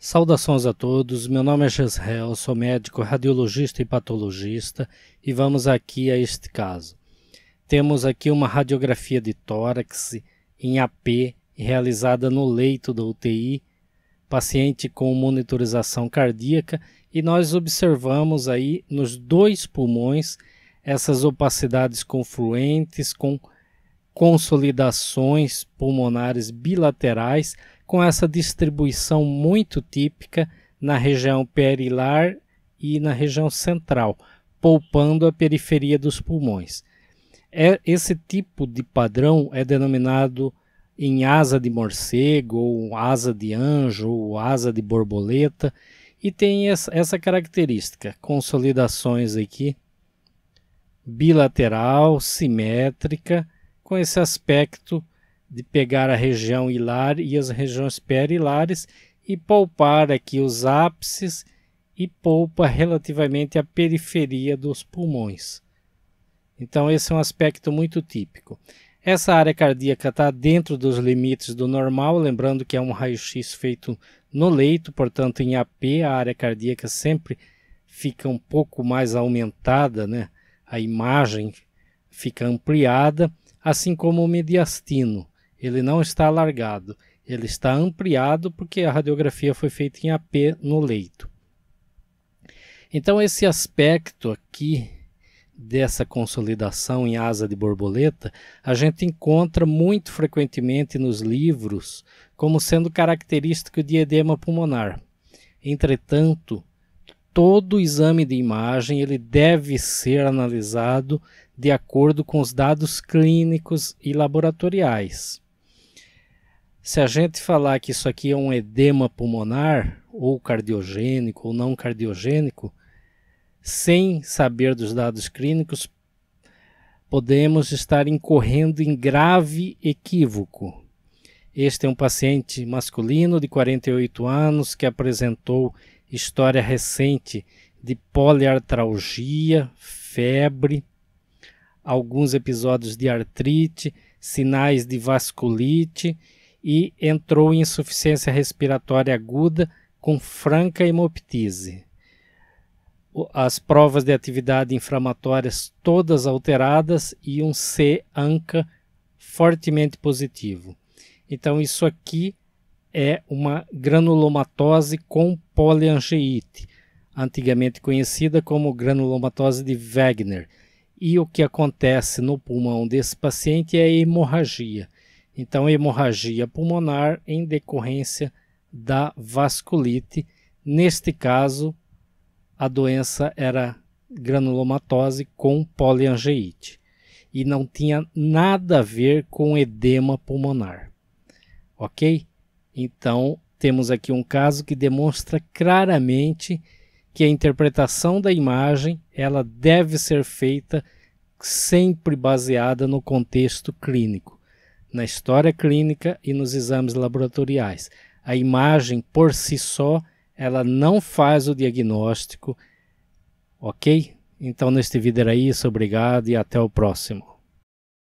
Saudações a todos, meu nome é Gisrael, sou médico radiologista e patologista e vamos aqui a este caso. Temos aqui uma radiografia de tórax em AP realizada no leito da UTI, paciente com monitorização cardíaca e nós observamos aí nos dois pulmões essas opacidades confluentes com consolidações pulmonares bilaterais com essa distribuição muito típica na região perilar e na região central, poupando a periferia dos pulmões. É, esse tipo de padrão é denominado em asa de morcego, ou asa de anjo, ou asa de borboleta, e tem essa característica, consolidações aqui, bilateral, simétrica, com esse aspecto de pegar a região hilar e as regiões perilares e poupar aqui os ápices e poupa relativamente a periferia dos pulmões. Então esse é um aspecto muito típico. Essa área cardíaca está dentro dos limites do normal, lembrando que é um raio-x feito no leito, portanto em AP a área cardíaca sempre fica um pouco mais aumentada, né? a imagem fica ampliada, assim como o mediastino. Ele não está alargado, ele está ampliado porque a radiografia foi feita em AP no leito. Então, esse aspecto aqui dessa consolidação em asa de borboleta a gente encontra muito frequentemente nos livros como sendo característico de edema pulmonar. Entretanto, todo exame de imagem ele deve ser analisado de acordo com os dados clínicos e laboratoriais. Se a gente falar que isso aqui é um edema pulmonar, ou cardiogênico ou não cardiogênico, sem saber dos dados clínicos, podemos estar incorrendo em grave equívoco. Este é um paciente masculino de 48 anos que apresentou história recente de poliartralgia, febre, alguns episódios de artrite, sinais de vasculite e entrou em insuficiência respiratória aguda com franca hemoptise. As provas de atividade inflamatórias todas alteradas e um C-ANCA fortemente positivo. Então, isso aqui é uma granulomatose com poliangeite, antigamente conhecida como granulomatose de Wegener. E o que acontece no pulmão desse paciente é hemorragia. Então, hemorragia pulmonar em decorrência da vasculite. Neste caso, a doença era granulomatose com poliangeite e não tinha nada a ver com edema pulmonar. Ok? Então, temos aqui um caso que demonstra claramente que a interpretação da imagem ela deve ser feita sempre baseada no contexto clínico na história clínica e nos exames laboratoriais. A imagem por si só, ela não faz o diagnóstico, ok? Então, neste vídeo era isso, obrigado e até o próximo.